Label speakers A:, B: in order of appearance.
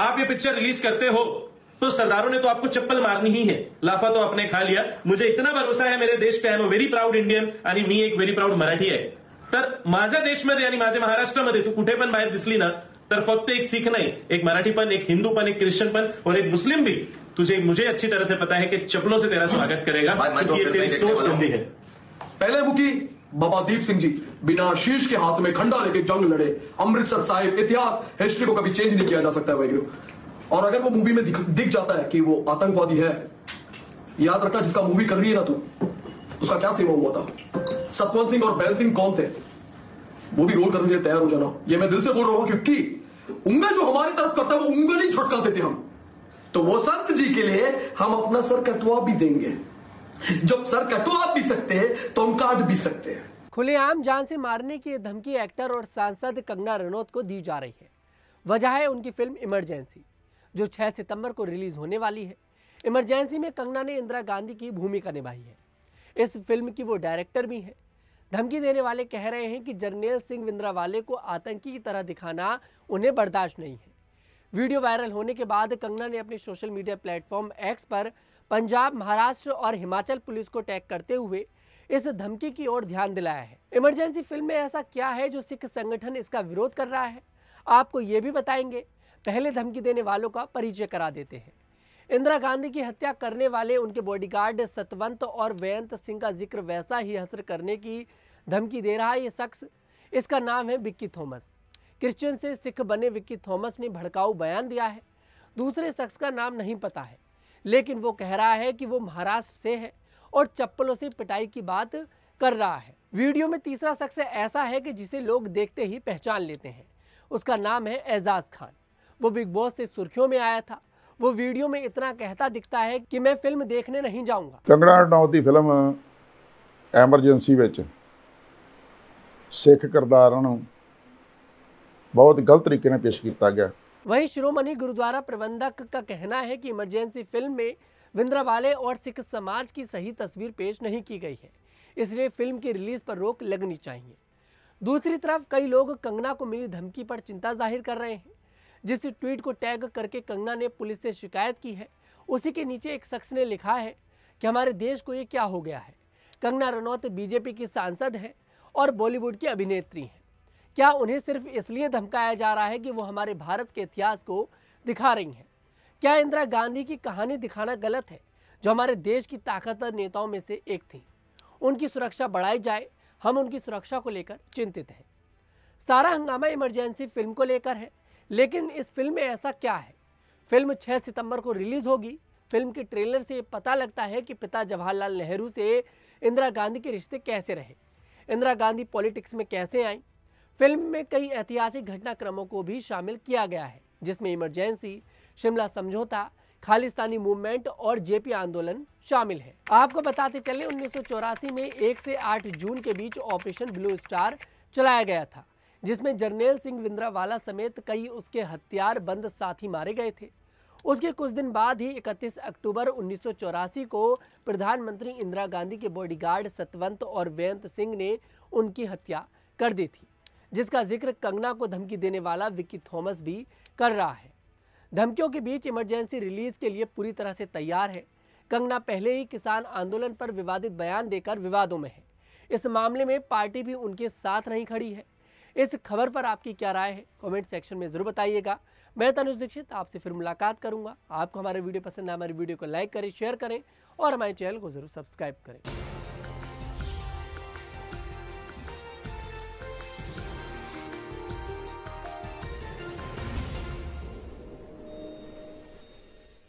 A: आप ये picture release करते हो तो सरदारों ने तो आपको चप्पल मारनी ही है लाफा तो आपने खा लिया मुझे इतना भरोसा है मेरे देश पे I am very proud Indian आणि मी एक वेरी प्राउड मराठी आहे तर माझ्या देशमध्ये आणि माझ्या महाराष्ट्रामध्ये तू कुठे पण बाहेर दिसली ना तर फक्त एक सिख नहीं एक मराठी पण एक हिंदू पण एक क्रिश्चियन पण और एक मुस्लिम भी तुझे मुझे अच्छी तरह से पता है कि चप्पलों से तेरा स्वागत करेगा क्योंकि तो ये तेरी सोच हिंदी है पहले बुकी बाबा दीप सिंह जी बिना शीश के हाथ में खंडा लेके जंग लड़े अमृतसर साहिब इतिहास हिस्ट्री को कभी चेंज नहीं किया जा सकता है वाहगुरु और अगर वो मूवी में दिख, दिख जाता है कि वो आतंकवादी है याद रखना जिसका मूवी कर रही है ना तू उसका क्या सेवा हुआ था सतवंत सिंह और बैल सिंह कौन थे वो भी रोल करने के लिए तैयार हो जाना ये मैं दिल से बोल रहा हूं क्योंकि उंगल जो हमारी तरफ करता है वो उंगल ही छुटका देते हम तो वो संत जी के लिए हम अपना सर कटवा भी देंगे जब सर कटवा भी सकते हैं तो हम काट भी सकते हैं
B: खुलेआम जान से मारने की धमकी एक्टर और सांसद कंगना रनौत को दी जा रही है वजह है उनकी फिल्म इमरजेंसी जो 6 सितंबर को रिलीज होने वाली है इमरजेंसी में कंगना ने इंदिरा गांधी की भूमिका निभाई है इस फिल्म की वो डायरेक्टर भी हैं धमकी देने वाले कह रहे हैं कि जर्नेल सिंह वाले को आतंकी की तरह दिखाना उन्हें बर्दाश्त नहीं है वीडियो वायरल होने के बाद कंगना ने अपने सोशल मीडिया प्लेटफॉर्म एक्स पर पंजाब महाराष्ट्र और हिमाचल पुलिस को टैग करते हुए इस धमकी की ओर ध्यान दिलाया है इमरजेंसी फिल्म में ऐसा क्या है जो सिख संगठन इसका विरोध कर रहा है आपको ये भी बताएंगे पहले धमकी देने वालों का परिचय करा देते हैं इंदिरा गांधी की हत्या करने वाले उनके बॉडीगार्ड सतवंत और वयंत सिंह का जिक्र वैसा ही हसर करने की धमकी दे रहा है ये शख्स इसका नाम है बिक्की थॉमस क्रिश्चियन से सिख बने विक्की थॉमस ने भड़काऊ बयान दिया है दूसरे शख्स का नाम नहीं पता है लेकिन वो कह रहा है कि वो महाराष्ट्र से है और चप्पलों से पिटाई की बात कर रहा है वीडियो में तीसरा शख्स ऐसा है कि जिसे लोग देखते ही पहचान लेते हैं उसका नाम है एजाज खान वो बिग बॉस से सुर्खियों में आया था वो वीडियो में इतना कहता दिखता है कि मैं फिल्म देखने नहीं जाऊंगा कंगना रनौत फिल्म एमरजेंसी सिख किरदारों बहुत गलत तरीके ने पेश किया गया वहीं श्रोमणि गुरुद्वारा प्रबंधक का कहना है कि इमरजेंसी फिल्म में विंद्रावाले और सिख समाज की सही तस्वीर पेश नहीं की गई है इसलिए फिल्म की रिलीज पर रोक लगनी चाहिए दूसरी तरफ कई लोग कंगना को मिली धमकी पर चिंता जाहिर कर रहे हैं जिस ट्वीट को टैग करके कंगना ने पुलिस से शिकायत की है उसी के नीचे एक शख्स ने लिखा है कि हमारे देश को ये क्या हो गया है कंगना रनौत बीजेपी की सांसद हैं और बॉलीवुड की अभिनेत्री हैं क्या उन्हें सिर्फ इसलिए धमकाया जा रहा है कि वो हमारे भारत के इतिहास को दिखा रही हैं क्या इंदिरा गांधी की कहानी दिखाना गलत है जो हमारे देश की ताकतवर नेताओं में से एक थी उनकी सुरक्षा बढ़ाई जाए हम उनकी सुरक्षा को लेकर चिंतित हैं सारा हंगामा इमरजेंसी फिल्म को लेकर है लेकिन इस फिल्म में ऐसा क्या है फिल्म 6 सितंबर को रिलीज होगी फिल्म के ट्रेलर से पता लगता है कि पिता जवाहरलाल नेहरू से इंदिरा गांधी के रिश्ते कैसे रहे इंदिरा गांधी पॉलिटिक्स में कैसे आई फिल्म में कई ऐतिहासिक घटनाक्रमों को भी शामिल किया गया है जिसमें इमरजेंसी शिमला समझौता खालिस्तानी मूवमेंट और जेपी आंदोलन शामिल है आपको बताते चले उन्नीस में एक से आठ जून के बीच ऑपरेशन ब्लू स्टार चलाया गया था जिसमें जर्नेल सिंह विंद्रावाला समेत कई उसके हथियार बंद साथी मारे गए थे उसके कुछ दिन बाद ही 31 अक्टूबर उन्नीस को प्रधानमंत्री इंदिरा गांधी के बॉडीगार्ड सतवंत और वेंत सिंह ने उनकी हत्या कर दी थी जिसका जिक्र कंगना को धमकी देने वाला विक्की थॉमस भी कर रहा है धमकियों के बीच इमरजेंसी रिलीज के लिए पूरी तरह से तैयार है कंगना पहले ही किसान आंदोलन पर विवादित बयान देकर विवादों में है इस मामले में पार्टी भी उनके साथ नहीं खड़ी है इस खबर पर आपकी क्या राय है कमेंट सेक्शन में जरूर बताइएगा मैं तनुज दीक्षित आपसे फिर मुलाकात करूंगा आपको हमारे वीडियो पसंद है हमारे वीडियो को लाइक करें शेयर करें और हमारे चैनल को जरूर सब्सक्राइब करें